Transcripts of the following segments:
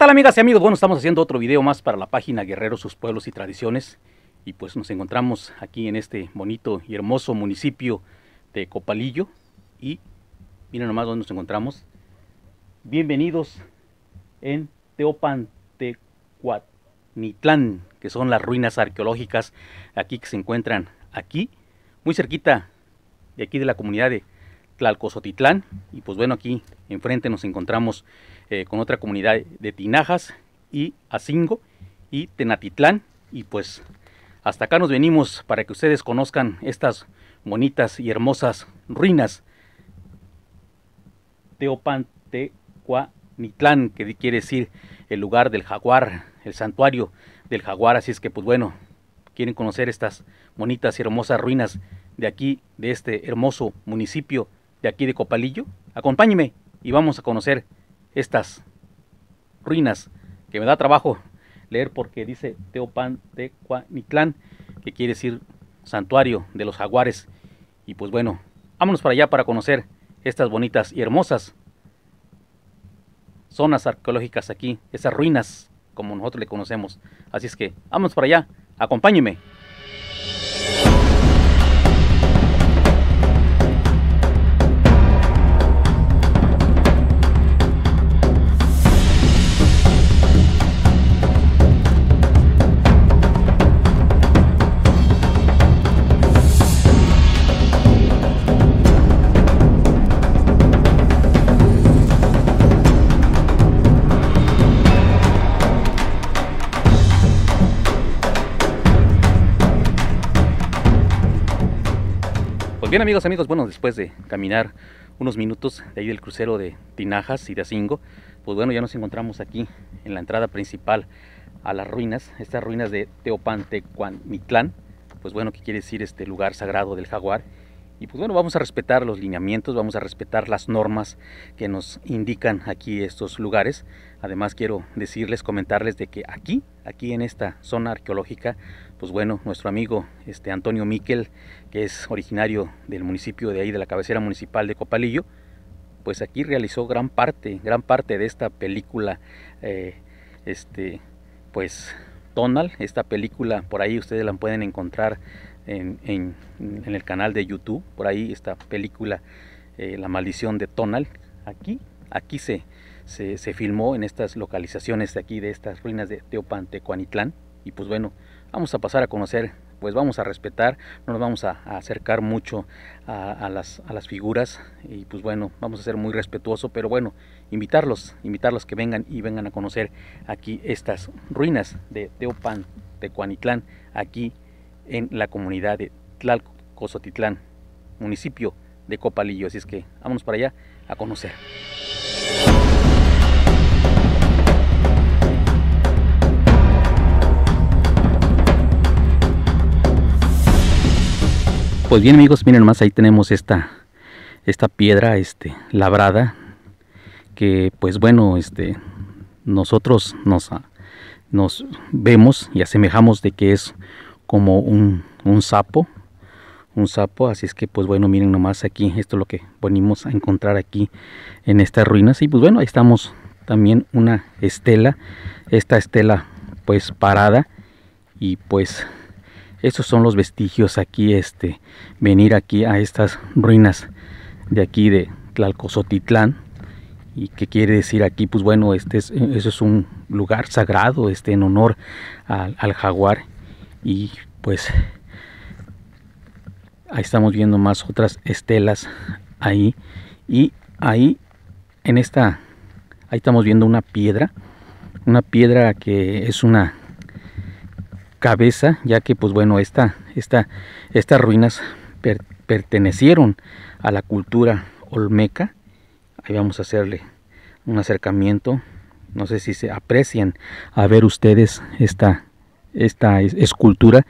tal amigas y amigos? Bueno, estamos haciendo otro video más para la página Guerreros, sus pueblos y tradiciones. Y pues nos encontramos aquí en este bonito y hermoso municipio de Copalillo. Y miren nomás dónde nos encontramos. Bienvenidos en Teopantecuatnitlán, que son las ruinas arqueológicas aquí que se encuentran aquí, muy cerquita de aquí de la comunidad de Tlalcosotitlán Y pues bueno, aquí enfrente nos encontramos eh, con otra comunidad de Tinajas y Acingo y Tenatitlán. Y pues hasta acá nos venimos para que ustedes conozcan estas bonitas y hermosas ruinas. Teopantecuanitlán, que quiere decir el lugar del jaguar, el santuario del jaguar. Así es que, pues bueno, quieren conocer estas bonitas y hermosas ruinas de aquí, de este hermoso municipio de aquí de Copalillo. Acompáñeme y vamos a conocer estas ruinas, que me da trabajo leer porque dice Teopan de que quiere decir santuario de los jaguares. Y pues bueno, vámonos para allá para conocer estas bonitas y hermosas zonas arqueológicas aquí, esas ruinas como nosotros le conocemos. Así es que vámonos para allá, acompáñeme. amigos, amigos, bueno, después de caminar unos minutos de ahí del crucero de Tinajas y de Asingo, pues bueno, ya nos encontramos aquí en la entrada principal a las ruinas, estas ruinas de Teopantecuanitlán, pues bueno, que quiere decir este lugar sagrado del jaguar, y pues bueno, vamos a respetar los lineamientos, vamos a respetar las normas que nos indican aquí estos lugares. Además quiero decirles, comentarles de que aquí, aquí en esta zona arqueológica, pues bueno, nuestro amigo este Antonio Miquel, que es originario del municipio de ahí, de la cabecera municipal de Copalillo, pues aquí realizó gran parte, gran parte de esta película, eh, este, pues Tonal, esta película por ahí ustedes la pueden encontrar en, el canal de YouTube. Por ahí esta película, eh, La maldición de Tonal. Aquí, aquí se, se, filmó en estas localizaciones de aquí, de estas ruinas de Teopantecuanitlán. Y pues bueno, vamos a pasar a conocer pues vamos a respetar, no nos vamos a, acercar mucho a, las, a, las, figuras y pues bueno, vamos a ser muy respetuosos, pero bueno, invitarlos, invitarlos que vengan y vengan a conocer aquí estas ruinas de Teopan, Tecuanitlán, aquí en la comunidad de Tlalcozotitlán, municipio de Copalillo. Así es que vámonos para allá a conocer. Pues bien amigos, miren más, ahí tenemos esta, esta piedra este, labrada, que pues bueno, este, nosotros nos, nos vemos y asemejamos de que es como un, sapo un sapo así es que pues bueno miren nomás aquí esto es lo que venimos a encontrar aquí en estas ruinas y pues bueno ahí estamos también una estela esta estela pues parada y pues esos son los vestigios aquí este venir aquí a estas ruinas de aquí de Tlalcozotitlán y que quiere decir aquí pues bueno este es, eso es un lugar sagrado este en honor al, al jaguar y pues ahí estamos viendo más otras estelas ahí y ahí en esta ahí estamos viendo una piedra una piedra que es una cabeza ya que pues bueno esta, esta estas ruinas pertenecieron a la cultura olmeca ahí vamos a hacerle un acercamiento no sé si se aprecian a ver ustedes esta esta escultura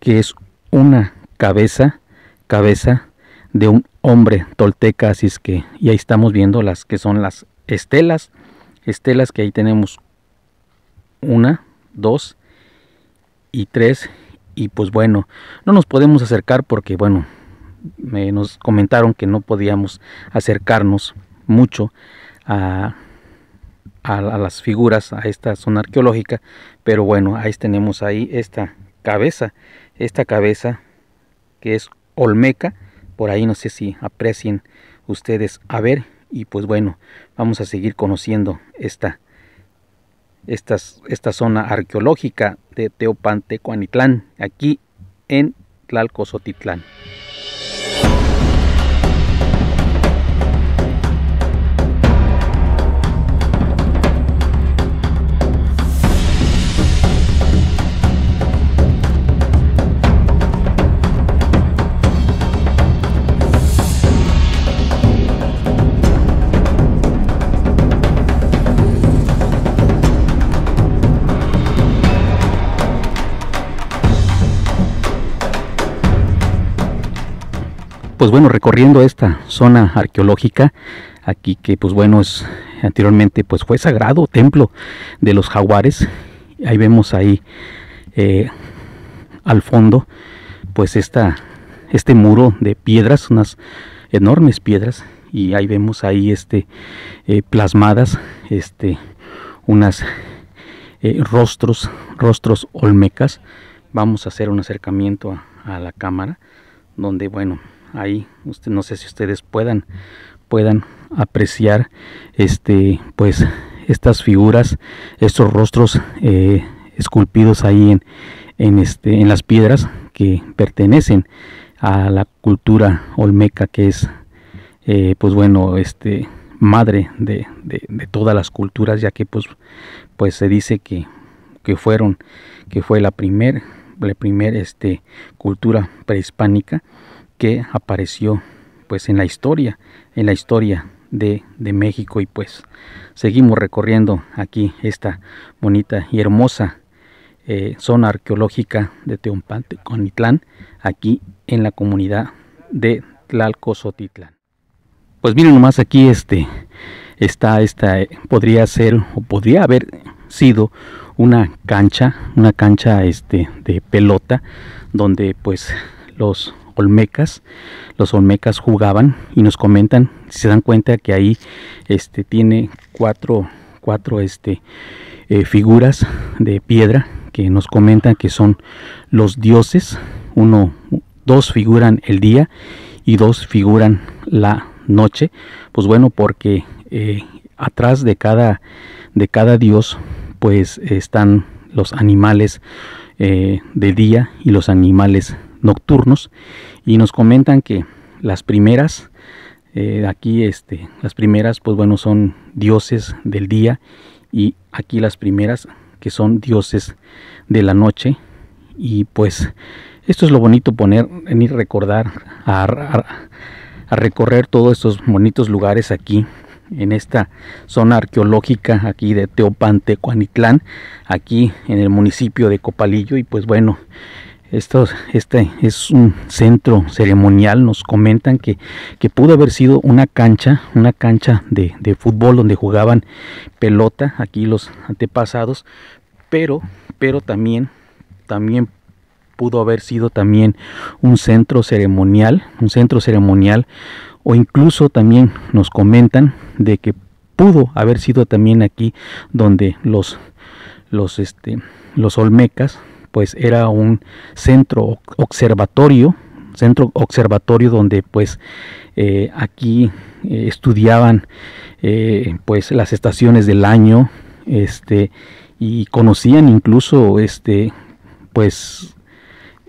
que es una cabeza, cabeza de un hombre tolteca, así es que y ahí estamos viendo las que son las estelas, estelas que ahí tenemos una, dos y tres y pues bueno, no nos podemos acercar porque bueno, nos comentaron que no podíamos acercarnos mucho a a, las figuras, a esta zona arqueológica. Pero bueno, ahí tenemos ahí esta cabeza, esta cabeza que es olmeca. Por ahí no sé si aprecien ustedes a ver. Y pues bueno, vamos a seguir conociendo esta esta, esta, zona arqueológica de Teopantecuanitlán, aquí en Tlalcozotitlán. pues bueno, recorriendo esta zona arqueológica, aquí que pues bueno, es, anteriormente pues fue sagrado templo de los jaguares, ahí vemos ahí eh, al fondo pues esta, este muro de piedras, unas enormes piedras, y ahí vemos ahí este, eh, plasmadas este, unas eh, rostros, rostros olmecas. Vamos a hacer un acercamiento a la cámara, donde bueno, ahí usted no sé si ustedes puedan puedan apreciar este pues estas figuras estos rostros eh, esculpidos ahí este, en, las piedras que pertenecen a la cultura olmeca que es eh, pues bueno este madre de, todas las culturas ya que pues, pues se dice que, fueron que fue la primera la este cultura prehispánica que apareció pues en la historia, en la historia de, México y pues seguimos recorriendo aquí esta bonita y hermosa eh, zona arqueológica de con Itlán. aquí en la comunidad de Tlalcozotitlán. Pues miren nomás aquí este está esta eh, podría ser o podría haber sido una cancha, una cancha este de pelota donde pues los olmecas. Los olmecas jugaban y nos comentan, si se dan cuenta que ahí este, tiene cuatro, cuatro este, eh, figuras de piedra que nos comentan que son los dioses. Uno, dos figuran el día y dos figuran la noche. Pues bueno, porque eh, atrás de cada, de cada dios pues están los animales eh, de día y los animales nocturnos y nos comentan que las primeras eh, aquí este las primeras pues bueno son dioses del día y aquí las primeras que son dioses de la noche y pues esto es lo bonito poner en ir recordar a, recorrer todos estos bonitos lugares aquí en esta zona arqueológica aquí de Teopantecuanitlán, aquí en el municipio de Copalillo y pues bueno, esto, este es un centro ceremonial, nos comentan que, pudo haber sido una cancha, una cancha de, fútbol donde jugaban pelota, aquí los antepasados, pero, pero también, también pudo haber sido también un centro ceremonial, un centro ceremonial, o incluso también nos comentan de que pudo haber sido también aquí donde los, los, este, los olmecas pues era un centro observatorio, centro observatorio donde pues eh, aquí eh, estudiaban eh, pues las estaciones del año, este, y conocían incluso este, pues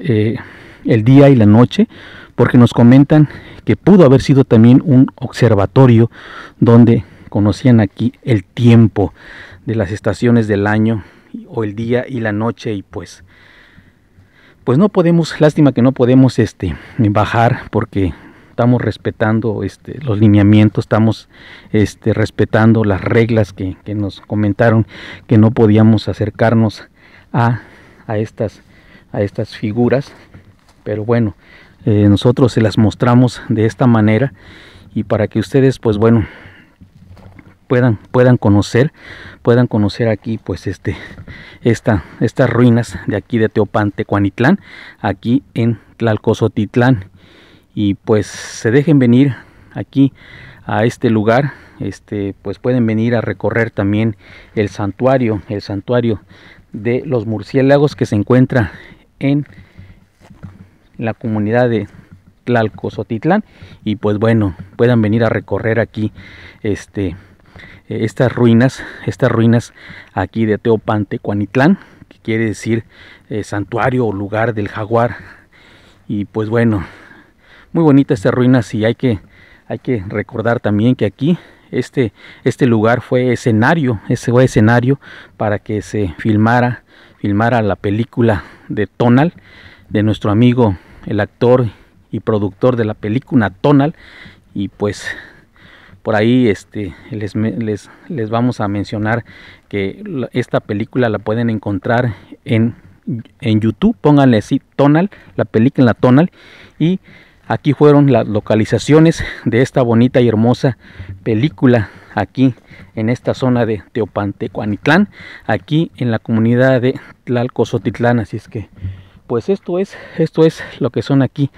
el día y la noche, porque nos comentan que pudo haber sido también un observatorio donde conocían aquí el tiempo de las estaciones del año o el día y la noche y pues pues no podemos, lástima que no podemos este bajar porque estamos respetando este, los lineamientos, estamos este, respetando las reglas que, nos comentaron que no podíamos acercarnos a, a, estas, a estas figuras, pero bueno, eh, nosotros se las mostramos de esta manera y para que ustedes pues bueno puedan, puedan conocer, puedan conocer aquí pues este, esta, estas ruinas de aquí de Teopantecuanitlán aquí en Tlalcozotitlán. Y pues se dejen venir aquí a este lugar, este, pues pueden venir a recorrer también el santuario, el santuario de los murciélagos que se encuentra en la comunidad de Tlalcozotitlán y pues bueno puedan venir a recorrer aquí este eh, estas ruinas, estas ruinas aquí de Teopante, Cuanitlán, que quiere decir eh, santuario o lugar del jaguar. Y pues bueno, muy bonitas estas ruinas y hay que, hay que recordar también que aquí este, este lugar fue escenario, ese fue escenario para que se filmara, filmara la película de Tonal, de nuestro amigo, el actor y productor de la película Tonal, y pues por ahí este, les, les, vamos a mencionar que esta película la pueden encontrar en, en YouTube, pónganle así Tonal, la película en Tonal y aquí fueron las localizaciones de esta bonita y hermosa película aquí en esta zona de Teopantecuanitlán, aquí en la comunidad de Tlalcozotitlán, así es que pues esto es esto es lo que son aquí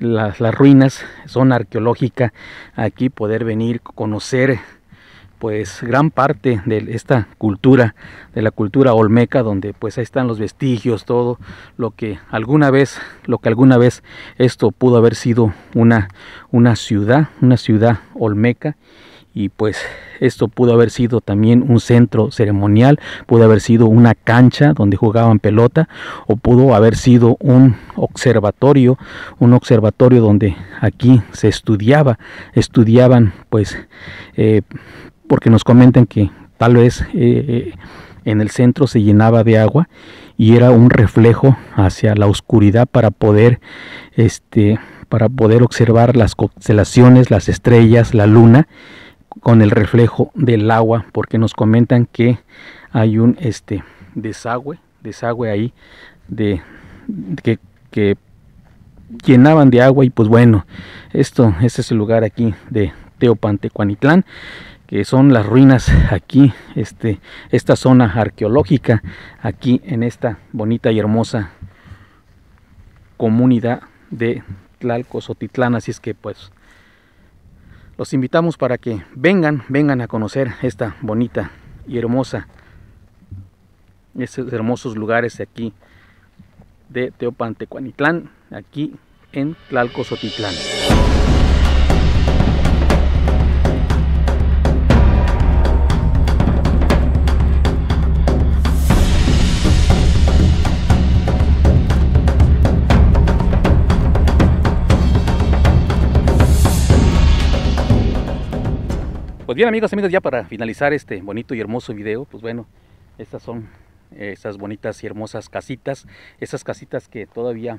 las, ruinas, zona arqueológica, aquí poder venir, conocer pues gran parte de esta cultura, de la cultura olmeca, donde pues ahí están los vestigios, todo lo que alguna vez, lo que alguna vez esto pudo haber sido una, una ciudad, una ciudad olmeca y pues esto pudo haber sido también un centro ceremonial, pudo haber sido una cancha donde jugaban pelota o pudo haber sido un observatorio, un observatorio donde aquí se estudiaba, estudiaban pues eh, porque nos comentan que tal vez eh, en el centro se llenaba de agua y era un reflejo hacia la oscuridad para poder este para poder observar las constelaciones, las estrellas, la luna con el reflejo del agua porque nos comentan que hay un este desagüe desagüe ahí de, que, llenaban de agua y pues bueno esto este es el lugar aquí de Teopantecuanitlán que son las ruinas aquí este esta zona arqueológica aquí en esta bonita y hermosa comunidad de Titlán, así es que pues los invitamos para que vengan, vengan a conocer esta bonita y hermosa, estos hermosos lugares de aquí de Teopantecuanitlán, aquí en Tlalcozotitlán. bien amigos, amigos, ya para finalizar este bonito y hermoso video, pues bueno, estas son eh, esas bonitas y hermosas casitas, esas casitas que todavía,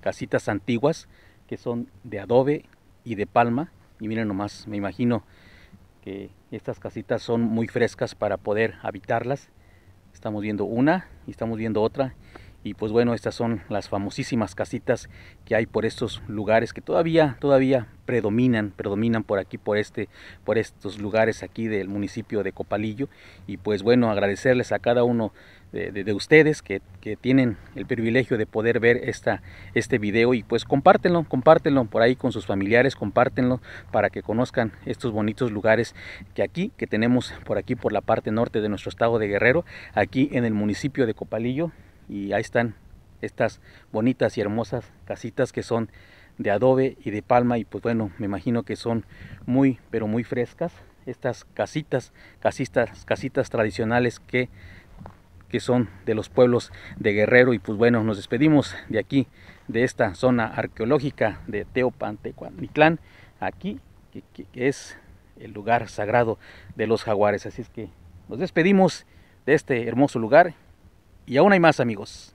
casitas antiguas, que son de adobe y de palma, y miren nomás, me imagino que estas casitas son muy frescas para poder habitarlas, estamos viendo una y estamos viendo otra, y pues bueno, estas son las famosísimas casitas que hay por estos lugares que todavía, todavía predominan, predominan por aquí, por este, por estos lugares aquí del municipio de Copalillo. Y pues bueno, agradecerles a cada uno de, ustedes que, tienen el privilegio de poder ver esta, este video. Y pues compártenlo, compártenlo por ahí con sus familiares, compártenlo para que conozcan estos bonitos lugares que aquí, que tenemos por aquí, por la parte norte de nuestro estado de Guerrero, aquí en el municipio de Copalillo y ahí están estas bonitas y hermosas casitas que son de adobe y de palma y pues bueno me imagino que son muy pero muy frescas estas casitas casitas casitas tradicionales que que son de los pueblos de Guerrero y pues bueno nos despedimos de aquí de esta zona arqueológica de Teopantecuamitlán aquí que, que, es el lugar sagrado de los jaguares así es que nos despedimos de este hermoso lugar y aún hay más amigos.